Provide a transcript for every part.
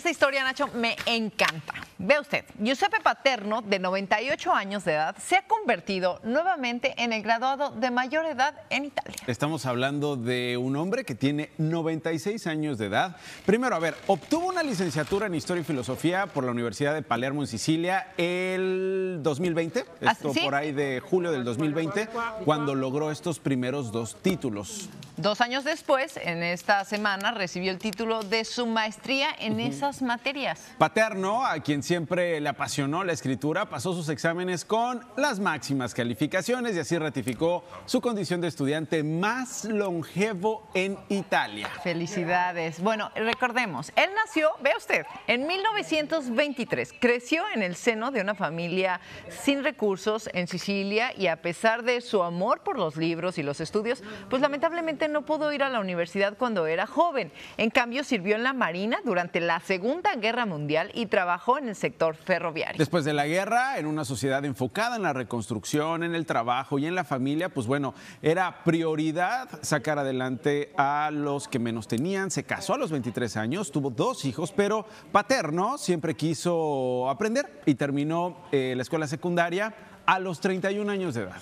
Esta historia, Nacho, me encanta. Ve usted, Giuseppe Paterno, de 98 años de edad, se ha convertido nuevamente en el graduado de mayor edad en Italia. Estamos hablando de un hombre que tiene 96 años de edad. Primero, a ver, obtuvo una licenciatura en Historia y Filosofía por la Universidad de Palermo en Sicilia el 2020, ah, esto por ahí de julio del 2020, cuando logró estos primeros dos títulos. Dos años después, en esta semana, recibió el título de su maestría en esas materias. Paterno, a quien siempre le apasionó la escritura, pasó sus exámenes con las máximas calificaciones y así ratificó su condición de estudiante más longevo en Italia. Felicidades. Bueno, recordemos, él nació, vea usted, en 1923. Creció en el seno de una familia sin recursos en Sicilia y a pesar de su amor por los libros y los estudios, pues lamentablemente no pudo ir a la universidad cuando era joven. En cambio, sirvió en la Marina durante la Segunda Guerra Mundial y trabajó en el sector ferroviario. Después de la guerra, en una sociedad enfocada en la reconstrucción, en el trabajo y en la familia, pues bueno, era prioridad sacar adelante a los que menos tenían. Se casó a los 23 años, tuvo dos hijos, pero paterno siempre quiso aprender y terminó eh, la escuela secundaria a los 31 años de edad.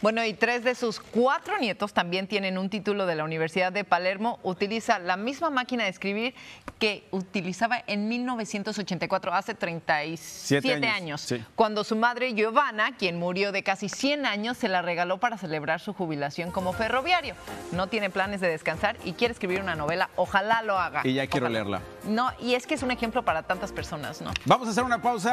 Bueno, y tres de sus cuatro nietos también tienen un título de la Universidad de Palermo. Utiliza la misma máquina de escribir que utilizaba en 1984, hace 37 años, cuando su madre Giovanna, quien murió de casi 100 años, se la regaló para celebrar su jubilación como ferroviario. No tiene planes de descansar y quiere escribir una novela. Ojalá lo haga. Y ya quiero leerla. No, y es que es un ejemplo para tantas personas, ¿no? Vamos a hacer una pausa.